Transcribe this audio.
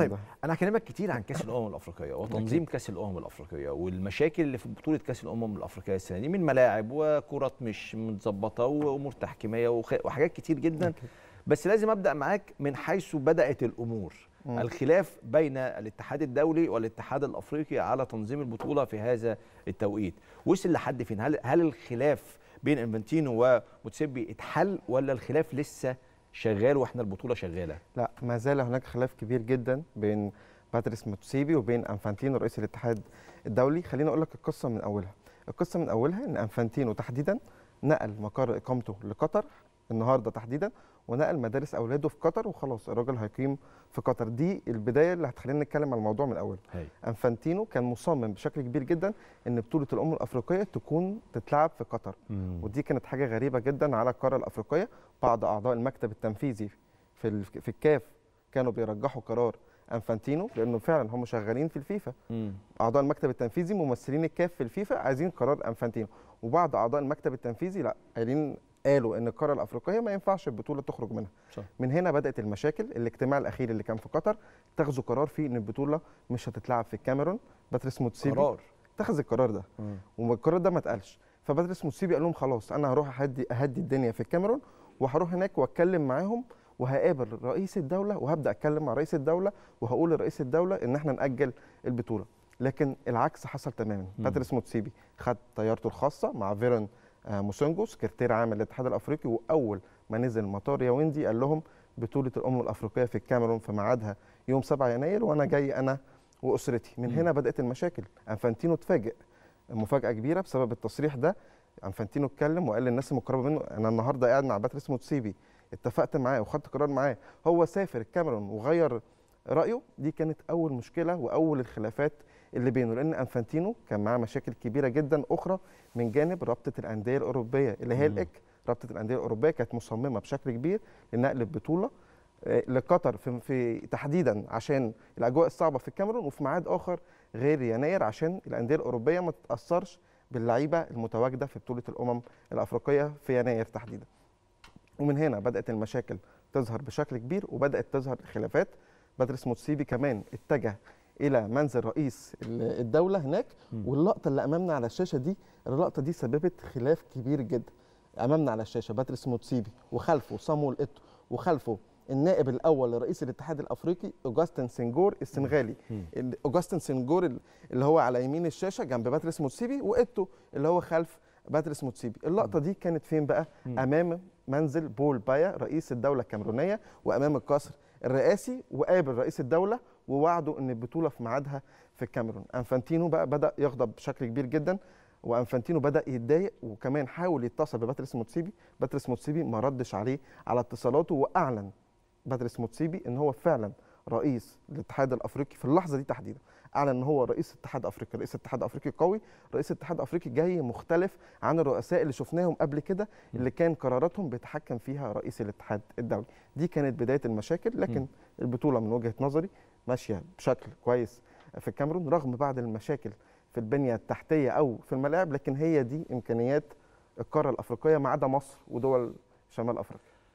طيب انا هكلمك كتير عن كاس الامم الافريقيه وتنظيم كاس الامم الافريقيه والمشاكل اللي في بطوله كاس الامم الافريقيه السنه دي من ملاعب وكرات مش متظبطه وامور تحكيميه وحاجات كتير جدا بس لازم ابدا معاك من حيث بدات الامور الخلاف بين الاتحاد الدولي والاتحاد الافريقي على تنظيم البطوله في هذا التوقيت وصل لحد فين هل هل الخلاف بين انفنتينو وموتسيبي اتحل ولا الخلاف لسه شغال واحنا البطوله شغاله لا ما زال هناك خلاف كبير جدا بين باتريس ماتسيبي وبين انفانتينو رئيس الاتحاد الدولي خليني اقول لك القصه من اولها القصه من اولها ان انفانتينو تحديدا نقل مقر اقامته لقطر النهارده تحديدا ونقل مدارس اولاده في قطر وخلاص الراجل هيقيم في قطر دي البدايه اللي هتخلينا نتكلم على الموضوع من الاول انفانتينو كان مصمم بشكل كبير جدا ان بطوله الامم الافريقيه تكون تتلعب في قطر مم. ودي كانت حاجه غريبه جدا على القاره الافريقيه بعض اعضاء المكتب التنفيذي في في الكاف كانوا بيرجحوا قرار انفانتينو لانه فعلا هم شغالين في الفيفا مم. اعضاء المكتب التنفيذي ممثلين الكاف في الفيفا عايزين قرار انفانتينو وبعض اعضاء المكتب التنفيذي لا قايلين قالوا ان القاره الافريقيه ما ينفعش البطوله تخرج منها صح. من هنا بدات المشاكل الاجتماع الاخير اللي كان في قطر اتخذوا قرار فيه ان البطوله مش هتتلعب في الكاميرون باتريس موتسيبي قرار اتخذ القرار ده والقرار ده ما اتقالش فباتريس موتسيبي قال لهم خلاص انا هروح اهدي اهدي الدنيا في الكاميرون وهروح هناك واتكلم معاهم وهقابل رئيس الدوله وهبدا اتكلم مع رئيس الدوله وهقول لرئيس الدوله ان احنا ناجل البطوله لكن العكس حصل تماما باتريس موتسيبي خد طيارته الخاصه مع فيرن آه، موسونجو سكرتير عام الاتحاد الافريقي واول ما نزل مطار ياوندي قال لهم بطوله الامم الافريقيه في الكاميرون في ميعادها يوم 7 يناير وانا جاي انا واسرتي من هنا بدات المشاكل انفانتينو اتفاجئ مفاجاه كبيره بسبب التصريح ده انفانتينو اتكلم وقال للناس المقربه منه انا النهارده قاعد مع باتريس موتسيبي اتفقت معاه وخدت قرار معاه هو سافر الكاميرون وغير رايه دي كانت اول مشكله واول الخلافات اللي بينه لان انفانتينو كان معاه مشاكل كبيره جدا اخرى من جانب رابطه الانديه الاوروبيه اللي هي الاك رابطه الانديه الاوروبيه كانت مصممه بشكل كبير لنقل البطوله آه، لقطر في, في تحديدا عشان الاجواء الصعبه في الكاميرون وفي ميعاد اخر غير يناير عشان الانديه الاوروبيه ما تتاثرش باللعيبه المتواجده في بطوله الامم الافريقيه في يناير تحديدا ومن هنا بدات المشاكل تظهر بشكل كبير وبدات تظهر الخلافات بدرس موتسيبي كمان اتجه الى منزل رئيس الدوله هناك واللقطه اللي امامنا على الشاشه دي اللقطه دي سببت خلاف كبير جدا امامنا على الشاشه بدرس موتسيبي وخلفه صامول ايتو وخلفه النائب الاول لرئيس الاتحاد الافريقي اوجاستن سنجور السنغالي اوجاستن سنجور اللي هو على يمين الشاشه جنب باتريس موتسيبي وايتو اللي هو خلف باتريس موتسيبي اللقطه دي كانت فين بقى امام منزل بول بايا رئيس الدوله الكاميرونيه وامام القصر الرئاسي وقابل رئيس الدوله ووعده ان البطوله في ميعادها في الكاميرون انفانتينو بقى بدا يغضب بشكل كبير جدا وانفانتينو بدا يتضايق وكمان حاول يتصل بباتريس موتسيبي باتريس موتسيبي ما ردش عليه على اتصالاته واعلن باتريس موتسيبي ان هو فعلا رئيس الاتحاد الافريقي في اللحظه دي تحديدا اعلن ان هو رئيس اتحاد الافريقي رئيس اتحاد افريقي قوي رئيس اتحاد افريقي جاي مختلف عن الرؤساء اللي شفناهم قبل كده اللي كان قراراتهم بيتحكم فيها رئيس الاتحاد الدولي دي كانت بدايه المشاكل لكن البطوله من وجهه نظري ماشيه بشكل كويس في الكاميرون رغم بعض المشاكل في البنيه التحتيه او في الملاعب لكن هي دي امكانيات القاره الافريقيه ما عدا مصر ودول شمال افريقيا